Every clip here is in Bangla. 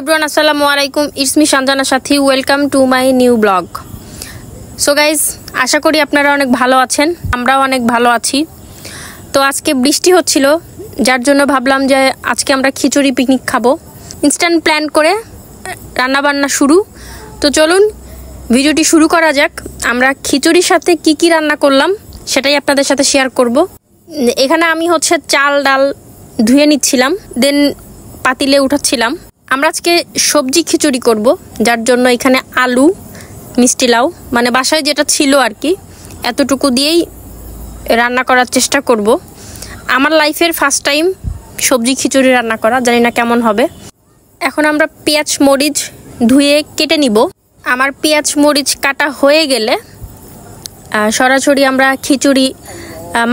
এভরিওয়ান আসসালামু আলাইকুম it's me Sanjana Sathi welcome to my new blog so guys আশা করি আপনারা অনেক ভালো আছেন আমরাও অনেক ভালো আছি তো আজকে বৃষ্টি হচ্ছিল যার জন্য ভাবলাম যে আজকে আমরা খিচুড়ি পিকনিক খাবো ইনস্ট্যান্ট প্ল্যান করে রান্নাবান্না শুরু তো চলুন ভিডিওটি শুরু করা যাক আমরা খিচুড়ির সাথে কি কি রান্না করলাম সেটাই আপনাদের সাথে শেয়ার করব এখানে আমি হচ্ছে চাল ডাল ধুয়ে নিচ্ছিলাম দেন পাতিলে উঠাচ্ছিলাম আমরা আজকে সবজি খিচুড়ি করব যার জন্য এখানে আলু মিষ্টি লাউ মানে বাসায় যেটা ছিল আর কি এতটুকু দিয়েই রান্না করার চেষ্টা করব আমার লাইফের ফার্স্ট টাইম সবজি খিচুড়ি রান্না করা জানি না কেমন হবে এখন আমরা পেঁয়াজ মরিচ ধুয়ে কেটে নিব আমার পেঁয়াজ মরিচ কাটা হয়ে গেলে সরাসরি আমরা খিচুড়ি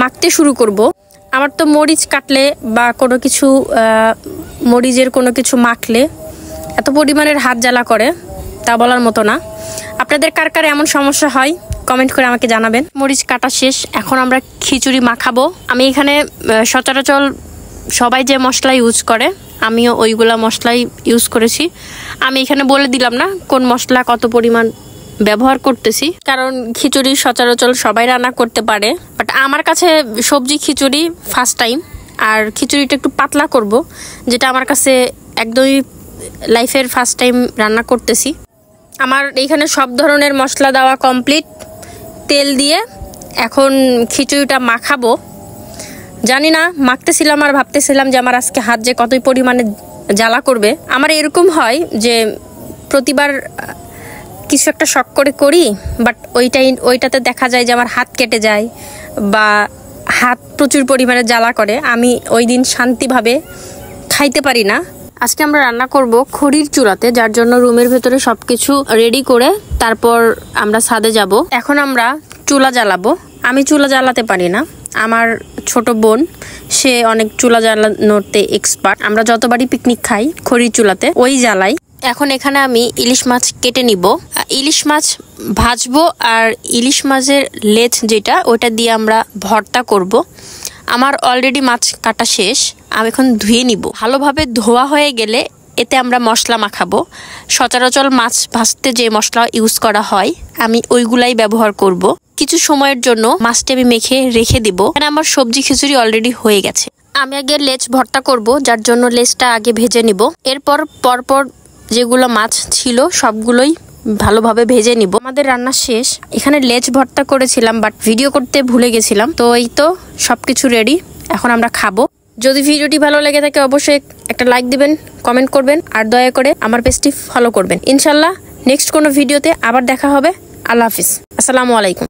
মাখতে শুরু করব আমার তো মরিচ কাটলে বা কোনো কিছু মরিচের কোনো কিছু মাখলে এত পরিমাণের হাত জ্বালা করে তা বলার মতো না আপনাদের কার কার এমন সমস্যা হয় কমেন্ট করে আমাকে জানাবেন মরিচ কাটা শেষ এখন আমরা খিচুড়ি মাখাবো আমি এখানে সচরাচর সবাই যে মশলা ইউজ করে আমিও ওইগুলা মশলাই ইউজ করেছি আমি এখানে বলে দিলাম না কোন মশলা কত পরিমাণ ব্যবহার করতেছি কারণ খিচুড়ি সচরাচর সবাই রান্না করতে পারে বাট আমার কাছে সবজি খিচুড়ি ফার্স্ট টাইম আর খিচুড়িটা একটু পাতলা করব যেটা আমার কাছে একদমই লাইফের ফার্স্ট টাইম রান্না করতেছি আমার এইখানে সব ধরনের মশলা দেওয়া কমপ্লিট তেল দিয়ে এখন খিচুড়িটা মাখাবো জানি না মাখতেছিলাম আর ভাবতেছিলাম যে আমার আজকে হাত যে কতই পরিমাণে জ্বালা করবে আমার এরকম হয় যে প্রতিবার কিছু একটা শখ করে করি বাট ওইটাই ওইটাতে দেখা যায় যে আমার হাত কেটে যায় বা হাত প্রচুর পরিমাণে জ্বালা করে আমি ওই দিন শান্তিভাবে খাইতে পারি না আজকে আমরা রান্না করব খড়ির চূড়াতে যার জন্য রুমের ভেতরে সব কিছু রেডি করে তারপর আমরা ছাদে যাব এখন আমরা চুলা জ্বালাবো আমি চুলা জ্বালাতে পারি না আমার ছোট বোন সে অনেক চুলা জ্বালানোতে এক্সপার্ট আমরা যতবারই পিকনিক খাই খড়ির চুলাতে ওই জ্বালাই এখন এখানে আমি ইলিশ মাছ কেটে নিব ইলিশ মাছ ভাজবো আর ইলিশ মাছের লেজ যেটা ওটা দিয়ে আমরা ভর্তা করব। আমার অলরেডি মাছ কাটা শেষ আমি এখন ধুয়ে নিব ভালোভাবে ধোয়া হয়ে গেলে এতে আমরা মশলা মাখাবো সচরাচর মাছ ভাজতে যে মশলা ইউজ করা হয় আমি ওইগুলাই ব্যবহার করব। কিছু সময়ের জন্য মাছটি আমি মেখে রেখে দিব এখানে আমার সবজি খিচুড়ি অলরেডি হয়ে গেছে আমি আগে লেজ ভর্তা করব যার জন্য লেজটা আগে ভেজে নিব এরপর পরপর যেগুলো মাছ ছিল সবগুলোই ভালোভাবে ভেজে নিব আমাদের রান্না শেষ এখানে লেজ ভর্তা করেছিলাম বাট ভিডিও করতে ভুলে গেছিলাম তো এই তো সব কিছু রেডি এখন আমরা খাবো যদি ভিডিওটি ভালো লেগে থাকে অবশ্যই একটা লাইক দিবেন কমেন্ট করবেন আর দয়া করে আমার পেজটি ফলো করবেন ইনশাল্লাহ নেক্সট কোনো ভিডিওতে আবার দেখা হবে আল্লাহ হাফিজ আসসালামু আলাইকুম